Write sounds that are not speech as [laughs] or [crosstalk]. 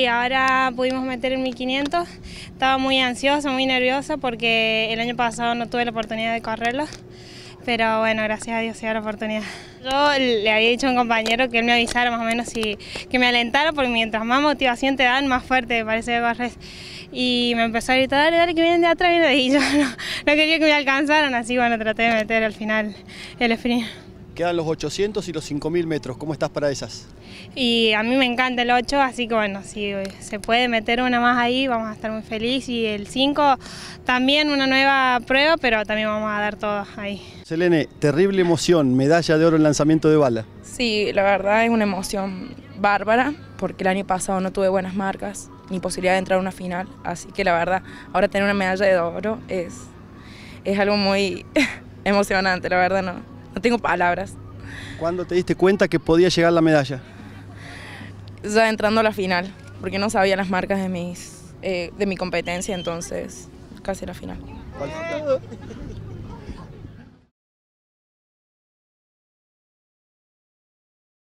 Y ahora pudimos meter el 1500, estaba muy ansiosa, muy nerviosa porque el año pasado no tuve la oportunidad de correrlo, pero bueno, gracias a Dios se dio la oportunidad. Yo le había dicho a un compañero que él me avisara más o menos, y que me alentara porque mientras más motivación te dan, más fuerte parece Barres. Y me empezó a gritar, dale, dale, que vienen de atrás, [laughs] y yo no, no quería que me alcanzaran, así bueno, traté de meter al final el sprint quedan los 800 y los 5000 metros. ¿Cómo estás para esas? Y a mí me encanta el 8, así que bueno, si eh, se puede meter una más ahí, vamos a estar muy felices. Y el 5 también una nueva prueba, pero también vamos a dar todo ahí. Selene, terrible emoción, medalla de oro en lanzamiento de bala. Sí, la verdad es una emoción bárbara, porque el año pasado no tuve buenas marcas, ni posibilidad de entrar a una final, así que la verdad, ahora tener una medalla de oro es, es algo muy [laughs] emocionante, la verdad no no tengo palabras. ¿Cuándo te diste cuenta que podía llegar la medalla? Ya entrando a la final, porque no sabía las marcas de, mis, eh, de mi competencia, entonces casi la final.